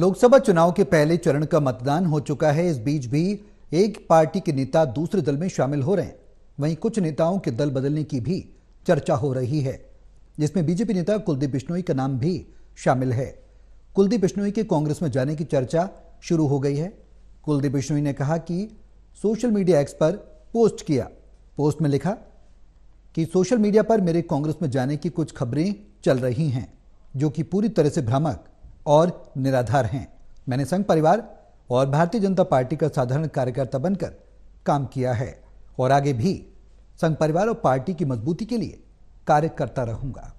लोकसभा चुनाव के पहले चरण का मतदान हो चुका है इस बीच भी एक पार्टी के नेता दूसरे दल में शामिल हो रहे हैं वहीं कुछ नेताओं के दल बदलने की भी चर्चा हो रही है जिसमें बीजेपी नेता कुलदीप बिश्नोई का नाम भी शामिल है कुलदीप बिश्नोई के कांग्रेस में जाने की चर्चा शुरू हो गई है कुलदीप बिश्नोई ने कहा कि सोशल मीडिया एक्स पर पोस्ट किया पोस्ट में लिखा कि सोशल मीडिया पर मेरे कांग्रेस में जाने की कुछ खबरें चल रही हैं जो कि पूरी तरह से भ्रामक और निराधार हैं मैंने संघ परिवार और भारतीय जनता पार्टी का साधारण कार्यकर्ता बनकर काम किया है और आगे भी संघ परिवार और पार्टी की मजबूती के लिए कार्य करता रहूंगा